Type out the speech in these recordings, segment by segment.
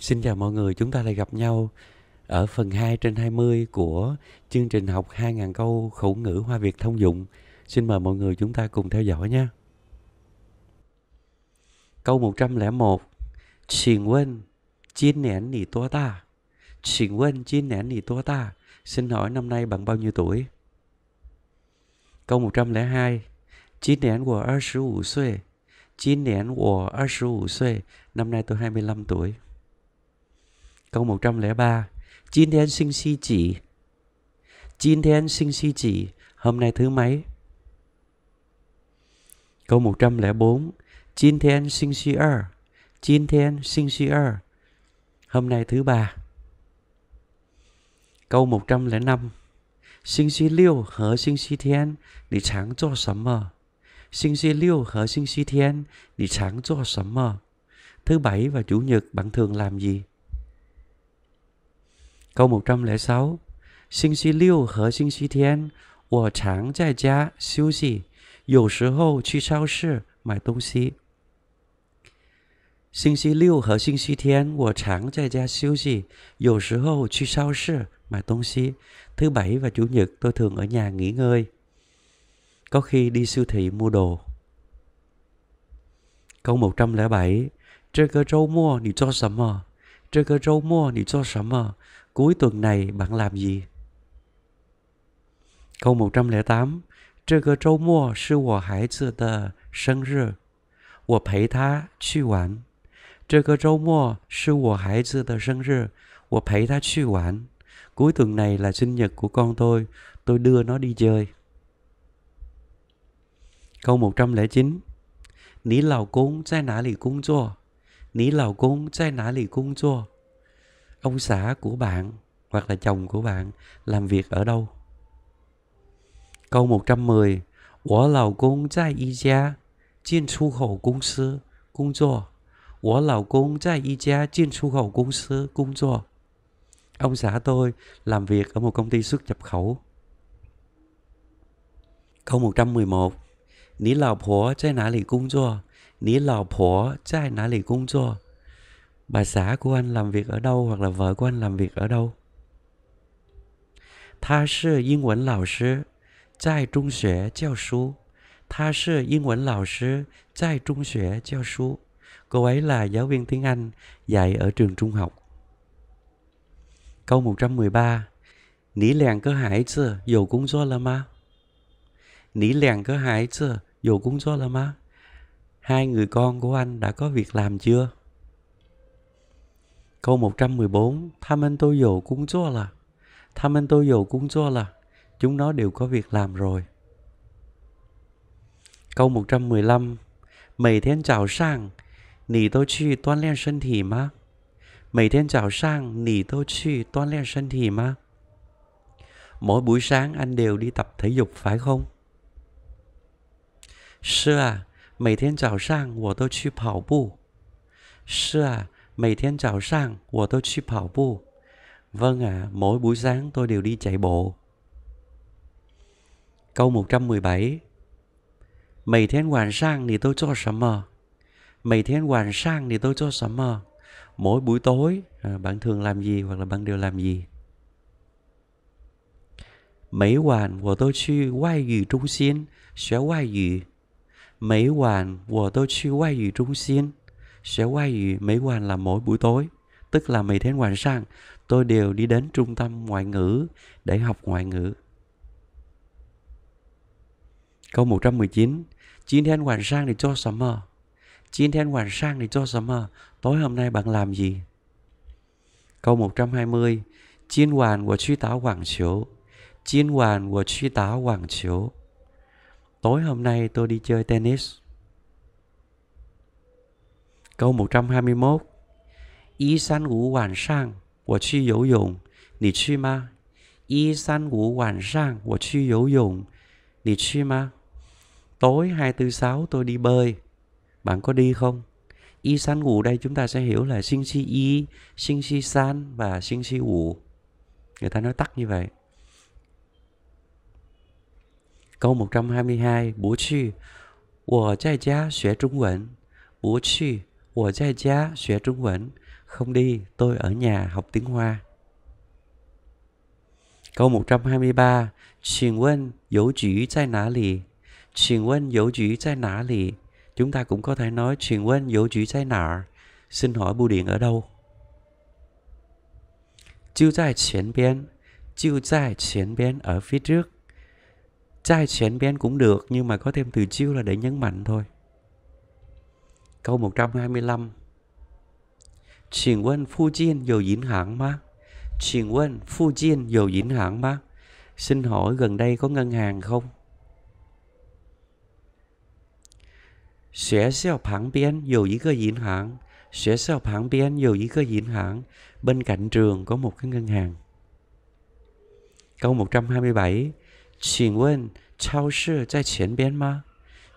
Xin chào mọi người, chúng ta lại gặp nhau ở phần 2 trên 20 của chương trình học 2.000 câu khẩu ngữ Hoa Việt thông dụng. Xin mời mọi người chúng ta cùng theo dõi nha. Câu 101 Xin quên, chín nén nì tua ta. Xin quên, chín nén nì tua ta. Xin hỏi năm nay bạn bao nhiêu tuổi? Câu 102 Chín nén của 25 tuổi. Chín nén của 25 tuổi. Năm nay tôi 25 tuổi. Câu 103 Jin Thiên Sinh Si Chỉ Jin Thiên Sinh Si Chỉ Hôm nay thứ mấy? Câu 104 Jin Thiên Sinh Si Er Jin Thiên Sinh Si Er Hôm nay thứ ba Câu 105 Sinh Si Liêu Hở Sinh Si Thiên Nì Tráng Cho Sấm Mờ Sinh Si Liêu Hở Sinh Si Thiên Nì Tráng Cho Sấm Mờ Thứ bảy và Chủ nhật bạn thường làm gì? Câu 106 Sinh xí liêu 和星期天我常在家休息有时候去超市买东西。星期六和星期天我常在家休息，有时候去超市买东西. Thứ bảy và chủ nhật tôi thường ở nhà nghỉ ngơi. Có khi đi siêu thị mua đồ. Câu 107 Trơ cơ trâu mua, nì cho sầm mờ. Trơ cơ trâu mua, nì cho sầm mờ cuối tuần này bạn làm gì? Câu 108. 这个周末是我孩子的生日，我陪他去玩。这个周末是我孩子的生日，我陪他去玩。Cuối tuần này là sinh nhật của con tôi, tôi đưa nó đi chơi. Câu 109. Ní lão công tại nã lì công Ní lão công tại nã lì công ông xã của bạn hoặc là chồng của bạn làm việc ở đâu? Câu 110 Wo lao công tại y gia Jin chu khẩu công sư Công do Wo lao công tại y gia Jin chu khẩu công sư Công do Ông xã tôi làm việc ở một công ty xuất nhập khẩu Câu 111 Ní lão phổ tại nã lì công do Ní lão phổ tại nã lì công do bà xã của anh làm việc ở đâu hoặc là vợ của anh làm việc ở đâu. Tha sư yên quẩn lão sư, tại trung xuế giáo sư. Tha sư yên quẩn lão sư, tại trung xuế giáo sư. Cô ấy là giáo viên tiếng Anh dạy ở trường trung học. Câu 113 Nỉ lèng cơ hải chứ, dầu cũng do là ma. Nỉ lèng cơ hải chứ, dầu cũng do là ma. Hai người con của anh đã có việc làm chưa? Câu 114 Thamen tôi dồ cũng cho là tham Thamen tôi dồ cũng cho là Chúng nó đều có việc làm rồi Câu 115 Mấy thiên chào sang Nì tôi chi toan liên sân thị mà Mấy thiên chào sang Nì tôi chi toan liên sân thị mà Mỗi buổi sáng anh đều đi tập thể dục phải không? Sư à, mấy thiên chào sang Wo tôi chi 跑步是啊每天早上我都去跑步. Vâng ạ, à, mỗi buổi sáng tôi đều đi chạy bộ. Câu 117 Mấy thiên hoàn sang thì tôi cho sắm mờ. Mấy thiên hoàn sang thì tôi cho sắm mờ. Mỗi buổi tối à, bạn thường làm gì hoặc là bạn đều làm gì? Mấy hoàn của tôi 去外语中心学外语。mấy hoàn của tôi 去外语中心 sẽ quay Mỹ Hoàng là mỗi buổi tối tức là Mỹ đến Hoàng Sang tôi đều đi đến trung tâm ngoại ngữ để học ngoại ngữ Câu 119 Chín thiên Hoàng Sang thì cho summer Chín thiên Hoàng Sang thì cho summer Tối hôm nay bạn làm gì? Câu 120 Chín hoàng của suy táo hoàng chiếu Chín hoàng của suy táo hoàng chiếu Tối hôm nay tôi đi chơi tennis Câu 121 Y san ngủ hoàn sang, tôi đi 游泳, bạn đi ma? Y san ngủ hoàn sang, tôi đi 游泳, bạn đi ma? Tối 246 tôi đi bơi, bạn có đi không? Y san ngủ đây chúng ta sẽ hiểu là sinh si y, sinh si san và sinh si ngủ. Người ta nói tắt như vậy. Câu 122, bố chi, tôi ở nhà học Trung Quốc, bố chi, 我在家学中文, không đi, tôi ở nhà học tiếng Hoa. Câu 123, Chuyển quân dấu chỉ tại nã lì? Chuyển quân dấu chỉ tại nã lì? Chúng ta cũng có thể nói xin quân dấu chỉ tại nã. Xin hỏi bưu điện ở đâu? Chiêu tại chuyển biến, chiêu tại chuyển biến ở phía trước. Chai chuyển biến cũng được nhưng mà có thêm từ chiêu là để nhấn mạnh thôi. Câu 125 Xin quân Phu Chiên dầu dính hãng mà Xin quân Phu Chiên dầu dính hãng mà Xin hỏi gần đây có ngân hàng không? Xóa xeo phẳng biên dầu dĩ cơ diễn hãng Xóa xeo phẳng biên dầu dĩ cơ diễn hãng Bên cạnh trường có một cái ngân hàng Câu 127 Xin quân, 超市在前边吗?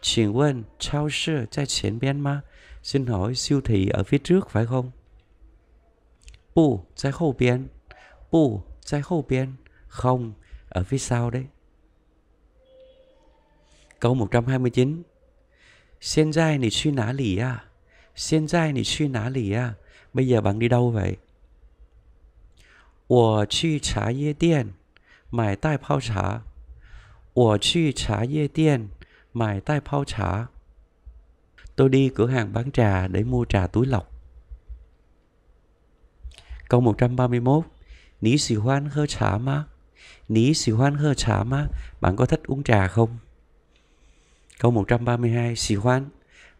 请问超市在前边吗？Xin hỏi siêu thị ở phía trước phải không? Bù, trái hậu biên. Bù, trái hậu biên. Không, ở phía sau đấy. Câu 129 Hiện tại bạn suy nã lì à? Hiện tại bạn suy nã lì à? Bây giờ bạn đi đâu vậy? 我去茶叶店买袋泡茶。我去茶叶店买袋泡茶。Tôi đi cửa hàng bán trà để mua trà túi lọc. Câu 131 Ní xì hoan hơ trà má Ní xì hoan hơ trà má Bạn có thích uống trà không? Câu 132 Xì hoan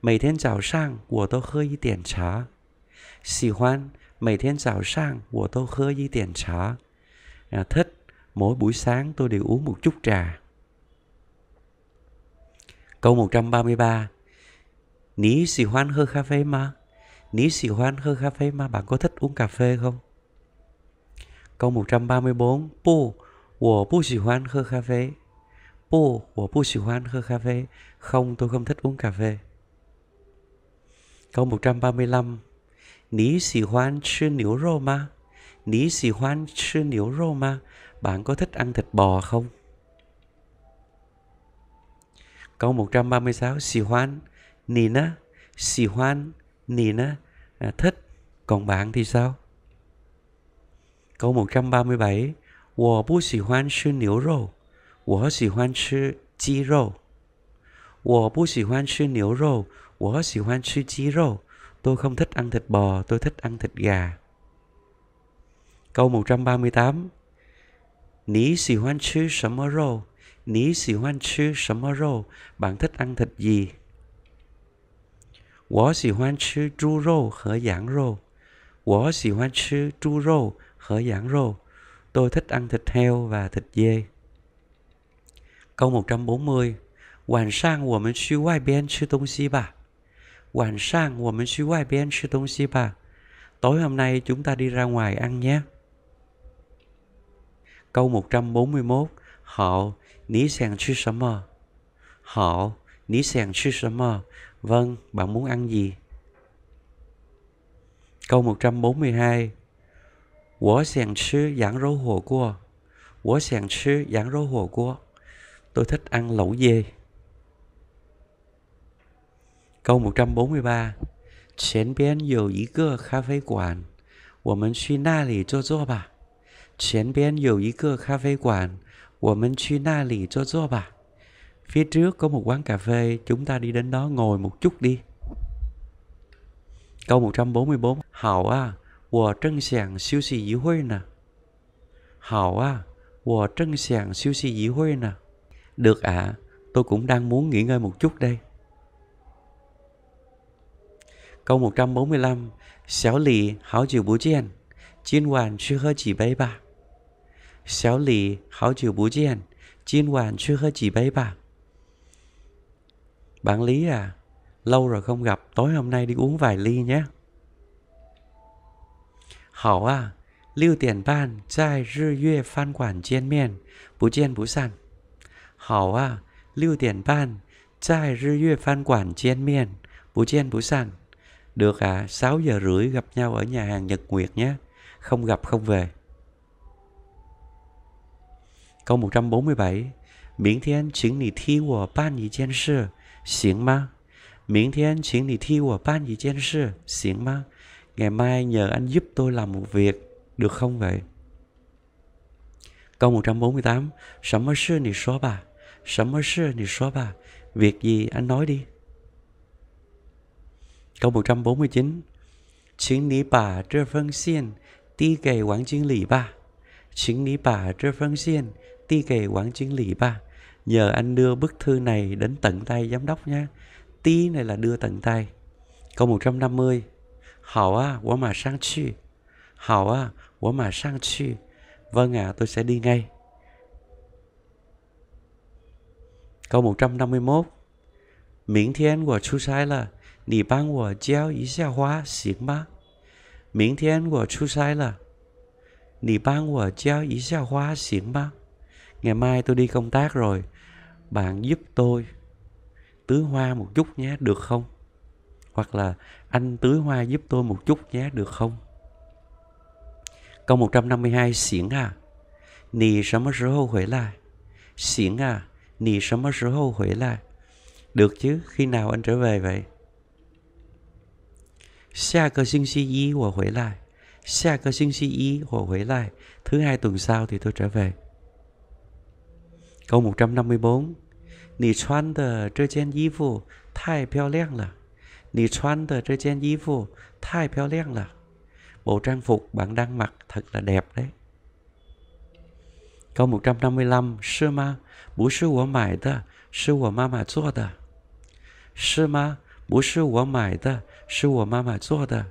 Mấy thiên chào sang của tôi hơi y tiền trà Xì hoan mày thiên chào sang của tôi hơi y tiền trà à, Thích Mỗi buổi sáng tôi đều uống một chút trà Câu 133 Ní xì hoan hơ cà phê mà Ní xì hoan hơ cà phê mà Bạn có thích uống cà phê không? Câu 134 Bù, wǒ bù xì hoan hơ cà phê Bù, wǒ bù xì hoan hơ cà phê Không, tôi không thích uống cà phê Câu 135 Ní xì hoan chứ níu rô mà Ní xì hoan chứ níu rô mà Bạn có thích ăn thịt bò không? Câu 136 Xì hoan Nina Xì hoan Nina à, Thích Còn bạn thì sao? Câu 137 Wo bu xì hoan sư niu Tôi không thích ăn thịt bò, tôi thích ăn thịt gà. Câu 138 Ní xì hoan chứ sấm rô Ní xì hoan chứ sấm rô Bạn thích ăn thịt gì? 我喜欢吃猪肉和羊肉. Tôi thích ăn thịt heo và thịt dê. Câu 140. 晚上我们去外边吃东西吧。晚上我们去外边吃东西吧。Tối hôm nay chúng ta đi ra ngoài ăn nhé. Câu 141. Họ, ní sàng chứ sắm Họ, Ní sèn sư mơ. Vâng, bạn muốn ăn gì? Câu 142 Wo sèn sư giảng rô hồ cua Wo sèn sư giảng rô hồ cua Tôi thích ăn lẩu dê. Câu 143 Chén biên dầu ý cơ cà phê quản Wo mến suy na lì cho cho bà Chén biên dầu ý cơ cà phê quản Wo mến suy na lì cho cho bà phía trước có một quán cà phê chúng ta đi đến đó ngồi một chút đi câu 144 hảo à siêu siêu xì à, xì dữ dữ nè à, nè được ạ à, tôi cũng đang muốn nghỉ ngơi một chút đây câu 145 xéo lì hảo chịu bú chiên chiên hoàn chưa hơi chỉ bay bà xéo lì hảo chịu bú chiên chiên hoàn chưa hơi chỉ bay bà bạn Lý à, lâu rồi không gặp, tối hôm nay đi uống vài ly nhé. Hảo à, lưu tiền ban, trai rư yue phan quản chiên miền, bú chiên bú sàn. Hảo à, lưu tiền ban, trai rư yue phan quản chiên miền, bú chiên bú sàn. Được à, 6 giờ rưỡi gặp nhau ở nhà hàng Nhật Nguyệt nhé, không gặp không về. Câu 147 Miễn thiên chính lý thi của ban ý chiến sư 行吗？明天请你替我办一件事，行吗？Ngày mai nhờ anh giúp tôi làm một việc, được không vậy? Câu 148 Sấm mơ sư nì xóa bà Sấm mơ sư nì xóa bà Việc gì anh nói đi Câu 149 Chính lý bà trơ phân xiên Ti kề quán chính lý bà Chính lý bà trơ phân xiên Ti kề quán chính lý bà giờ anh đưa bức thư này đến tận tay giám đốc nha tí này là đưa tận tay câu 150 hảo à quá mà sang chi hảo à quá mà sang chi vâng ạ à, tôi sẽ đi ngay câu 151 miễn thiên của chú sai là nì bang của giao ý xa hóa xỉn ba miễn thiên của chú sai là nì bang của giao ý xa hóa xỉn ba ngày mai tôi đi công tác rồi bạn giúp tôi tưới hoa một chút nhé được không hoặc là anh tưới hoa giúp tôi một chút nhé được không câu 152 xỉn à nì sớm sớ hô huế lại xỉn à nì sớm sớ hô huế lại được chứ khi nào anh trở về vậy xa cơ sinh si y hồi huế lại xa cơ sinh si y hồi huế lại thứ hai tuần sau thì tôi trở về câu 154你穿的这件衣服太漂亮了。你穿的这件衣服太漂亮了。Bộ trang phục bạn đang mặc thật là đẹp đấy. Câu 155, 是吗？不是我买的，是我妈妈做的。是吗？不是我买的，是我妈妈做的。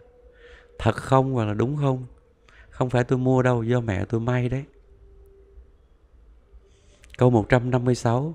Thật không hoặc là đúng không? Không phải tôi mua đâu, do mẹ tôi may đấy. Câu 156,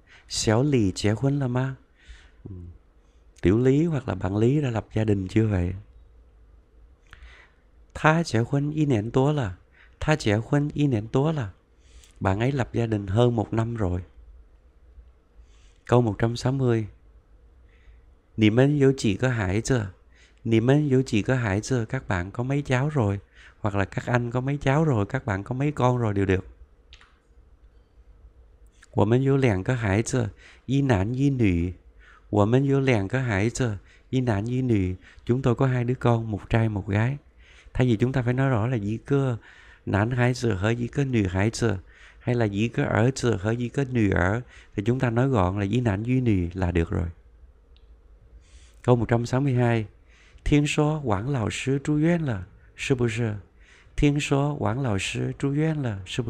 Xéo lì chế huấn là ma ừ. Tiểu Lý hoặc là bạn Lý đã lập gia đình chưa vậy? Tha trẻ huân y nén tố là Tha trẻ huân y nén tố là Bạn ấy lập gia đình hơn một năm rồi Câu 160 Nì mến dấu chỉ có hải chưa? Nì mến dấu chỉ có hải chưa? Các bạn có mấy cháu rồi? Hoặc là các anh có mấy cháu rồi? Các bạn có mấy con rồi đều được 我们有两个孩子，一男一女。我们有两个孩子, Chúng tôi có hai đứa con, một trai một gái. Thay vì chúng ta phải nói rõ là dĩ cơ nam hái sự hở dĩ cơ nữ hái sự hay là dĩ cơ ở sự hở dĩ cơ nữ ở thì chúng ta nói gọn là dĩ nam duy nữ là được rồi. Câu 162 Thiên số Quảng Lão Sư Trú Duyên là Sư Thiên số Quản Lão Sư Trú Duyên là Sư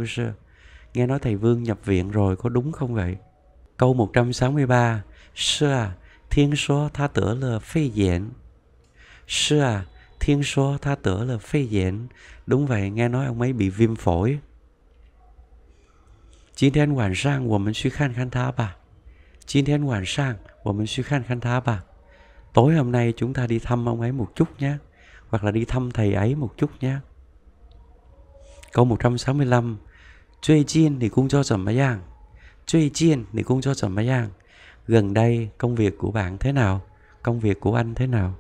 nghe nói thầy Vương nhập viện rồi có đúng không vậy? Câu 163 Sư à, thiên số tha tử là phê diện Sư à, thiên số tha tử là phê diện Đúng vậy, nghe nói ông ấy bị viêm phổi hoàn hoàn sang, sang, mình mình suy suy tha tha bà bà tối hôm nay chúng ta đi thăm ông ấy một chút nhé. Hoặc là đi thăm thầy ấy một chút nhé. Câu 165 Chơi chiên thì cũng cho chầm máy hàng Chơi chiên thì cũng cho chầm máy hàng Gần đây công việc của bạn thế nào? Công việc của anh thế nào?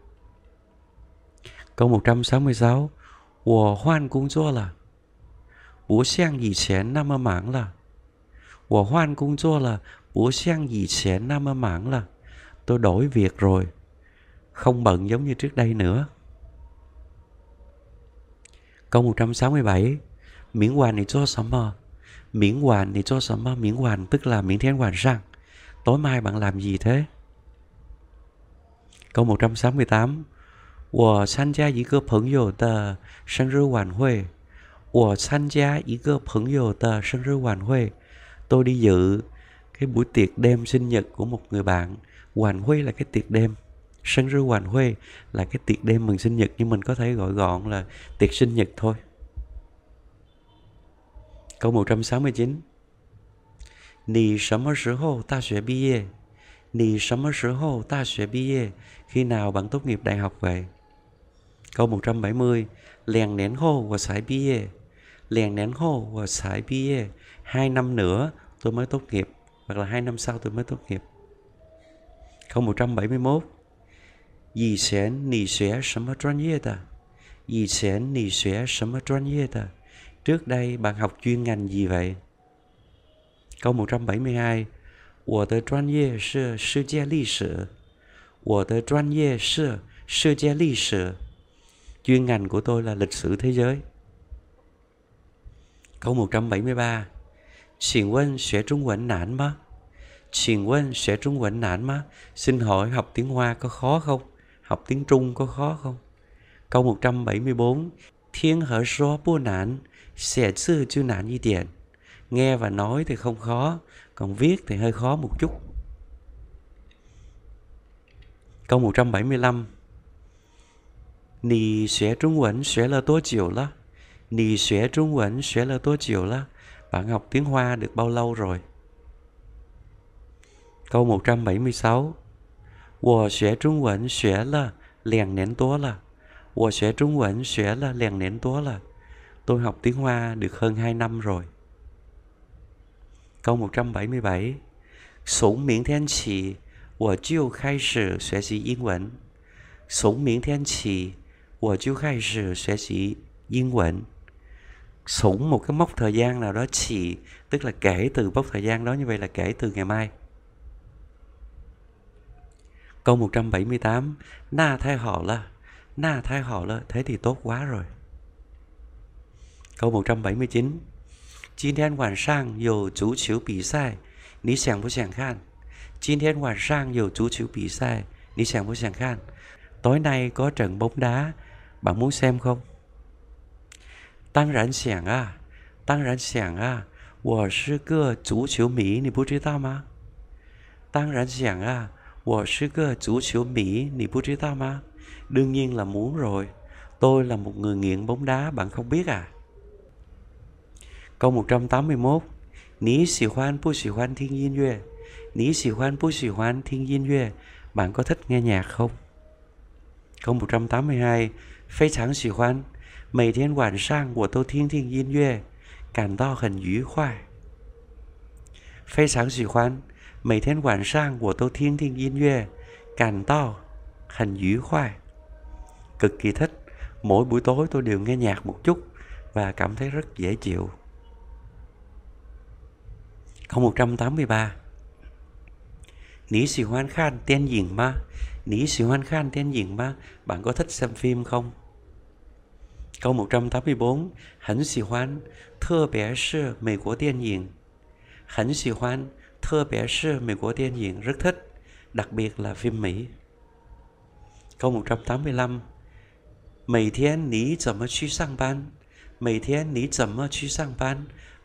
Câu 166 Wo hoan cũng cho là Bố sang gì chén nam mơ mảng là Wo hoan cũng cho là Bố sang gì chén nam mơ mảng là Tôi đổi việc rồi Không bận giống như trước đây nữa Câu 167 Miễn quà này cho sắm mơ miễn hoàn thì cho sớm miễn hoàn tức là miễn thiên hoàn sang tối mai bạn làm gì thế câu 168 tôi đi dự cái buổi tiệc đêm sinh nhật của một người bạn. Hoàn huê là cái tiệc đêm. Sinh rư hoàn huê là cái tiệc đêm mừng sinh nhật nhưng mình có thể gọi gọn là tiệc sinh nhật thôi. Câu 169 Nì sớm sớ hô ta sẽ bi yê Nì sớm sớ hô ta sẽ bi yê Khi nào bạn tốt nghiệp đại học về Câu 170 Lèn nén hô và sải bi yê Lèn nén hô và sải bi yê Hai năm nữa tôi mới tốt nghiệp Hoặc là hai năm sau tôi mới tốt nghiệp Câu 171 Yì xén nì xé sớm chuyên nghiệp ta Yì xén nì xé sớm chuyên nghiệp ta Trước đây bạn học chuyên ngành gì vậy? Câu 172 Tôi de chuyên nghiệp là thế chuyên ngành của tôi là lịch sử thế giới. Câu 173 Xin quân sẽ trung quẩn nản Xin hỏi học tiếng Hoa có khó không? Học tiếng Trung có khó không? Câu 174 Thiên hở số bùa nản chưa như tiền nghe và nói thì không khó còn viết thì hơi khó một chút câu 175 Nì xóa trung quẩn xóa là tố chiều lá Nì xóa trung quẩn xóa là tố chiều lá Bạn học tiếng Hoa được bao lâu rồi? Câu 176 Wo xóa trung quẩn xóa là liền nén tố là Wo xóa trung quẩn xóa là liền nén tố là Tôi học tiếng Hoa được hơn 2 năm rồi. Câu 177 Sống miễn thiên chỉ, 我就开始学习英文。从明天起，我就开始学习英文。Sủng một cái mốc thời gian nào đó chỉ tức là kể từ mốc thời gian đó như vậy là kể từ ngày mai. Câu 178 Na thay họ là Na thay họ là Thế thì tốt quá rồi Câu 179今天晚上有足球比赛，你想不想看？今天晚上有足球比赛，你想不想看? Tối nay có trận bóng đá, bạn muốn xem không? Tăng rảnh sảng à, tăng rảnh sảng à, 我是个足球迷，你不知道吗？tăng rảnh sảng à, 我是个足球迷，你不知道吗? Đương nhiên là muốn rồi. Tôi là một người nghiện bóng đá, bạn không biết à? Câu 181 Ní xỉ hoan bu xỉ hoan thiên nhiên yue Ní xỉ hoan bu xỉ hoan thiên nhiên yue Bạn có thích nghe nhạc không? Câu 182 Phê chẳng xỉ hoan Mấy thiên quản sang của tô thiên thiên nhiên yue Cảm đo hình dữ khoa Phê chẳng xỉ hoan Mấy thiên quản sang của tô thiên thiên nhiên yue Cảm đo hình dữ khoa Cực kỳ thích Mỗi buổi tối tôi đều nghe nhạc một chút Và cảm thấy rất dễ chịu 0183 Ní sĩ hoan khan tên diện ma Ní sĩ hoan khan tên diện ma Bạn có thích xem phim không? Câu 184 Hẳn sĩ hoan Thơ bé sư Mỹ Quốc tiên diện Hẳn sĩ hoan Thơ bé sư Mỹ Quốc tiên diện Rất thích Đặc biệt là phim Mỹ Câu 185 Mấy thiên ní 怎么去上班? Mấy thiên ní 怎么去上班?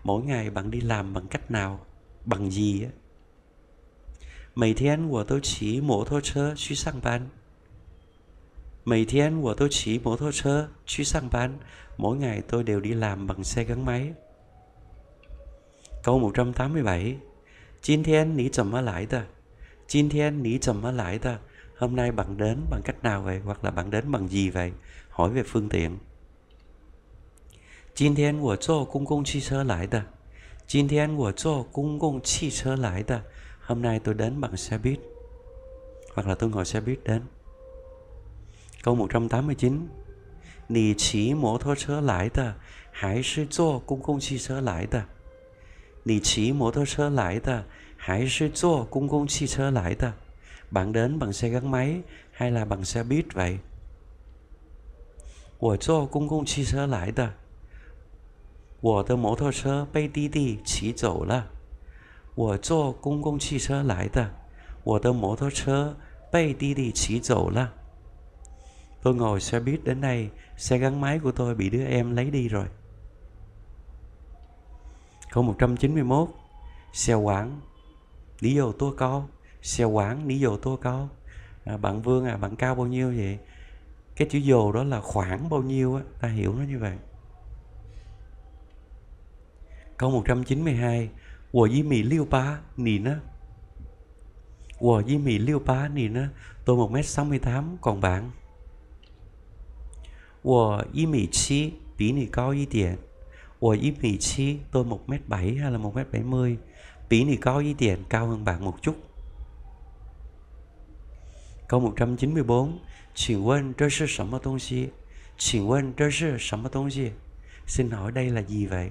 Mỗi ngày bạn đi làm bằng cách nào? bằng gì ấy. Mấy thiên của tôi chỉ mô tô chơ 去上班 Mấy thiên của tôi chỉ mô tô chơ 去上班 Mỗi ngày tôi đều đi làm bằng xe gắn máy Câu 187 Chín thiên ní chầm ở lại ta Chín thiên ní chầm ở lại ta Hôm nay bạn đến bằng cách nào vậy Hoặc là bạn đến bằng gì vậy Hỏi về phương tiện Chín thiên của chỗ cung cung chi sơ lại ta 今天我坐公共汽车来的。Hôm nay tôi đến bằng xe buýt. Hoặc là tôi ngồi xe buýt đến. Câu 189. Nì chỉ mô tô chớ lại tờ, hãy sư 坐公共汽车来的。Nì chỉ mô tô chớ lại tờ, hãy sư 坐公共汽车来的。Bạn đến bằng xe gắn máy hay là bằng xe buýt vậy? 我坐公共汽车来的。我的摩托车被弟弟骑走了。我坐公共汽车来的，我的摩托车被弟弟骑走了。Tôi ngồi xe buýt đến đây, xe gắn máy của tôi bị đứa em lấy đi rồi. Câu 191 Xe quảng Lý do tôi có Xe quảng lý do tôi có à, Bạn Vương à, bạn cao bao nhiêu vậy? Cái chữ dồ đó là khoảng bao nhiêu á, ta hiểu nó như vậy câu 192 của di mì liu ba nì nà của di mì liu ba nì nà tôi 1 m 68 còn bạn của y mì chi tí nì cao y tiền của y mì chi tôi 1 m 7 hay là 1 m 70 mươi tí nì cao y tiền cao hơn bạn một chút câu 194 Xin quên đó là 什么东西? Xin quên đó là 什么东西? Xin hỏi đây là gì vậy?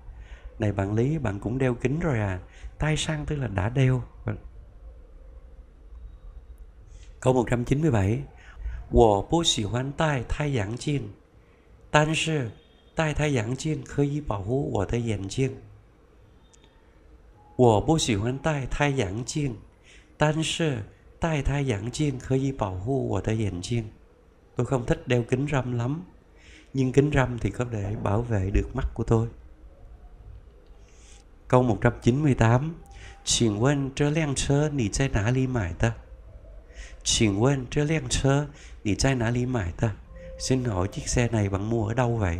này bạn lý bạn cũng đeo kính rồi à Tay sang tức là đã đeo câu 197 Wo bu xỉ hoan tai thai giảng chiên Tan sư tai thai giảng chiên khơi y bảo hú wo thai giảng chiên Wo bu xỉ hoan tai thai giảng chiên Tan sư tai thai giảng chiên khơi y bảo hú wo thai giảng chiên Tôi không thích đeo kính râm lắm Nhưng kính râm thì có thể bảo vệ được mắt của tôi Câu 198 Xin quên trơ leng chơ nì chai ná lý mải ta Xin quên trơ leng chơ nì chai ná lý mải ta Xin hỏi chiếc xe này bạn mua ở đâu vậy?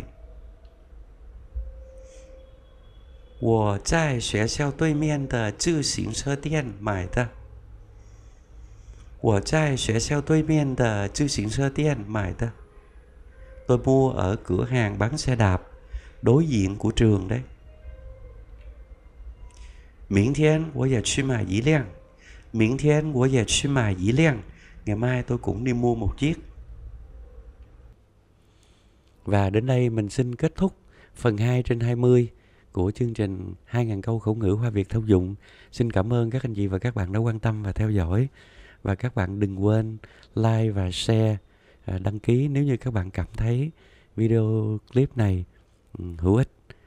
我在学校对面的自行车店买的。我在学校对面的自行车店买的。Tôi mua ở cửa hàng bán xe đạp đối diện của trường đấy. 明天我也去买一辆，明天我也去买一辆。Ngày mai tôi cũng đi mua một chiếc. Và đến đây mình xin kết thúc phần 2 trên 20 của chương trình 2.000 câu khẩu ngữ Hoa Việt thông dụng. Xin cảm ơn các anh chị và các bạn đã quan tâm và theo dõi. Và các bạn đừng quên like và share, à, đăng ký nếu như các bạn cảm thấy video clip này ừ, hữu ích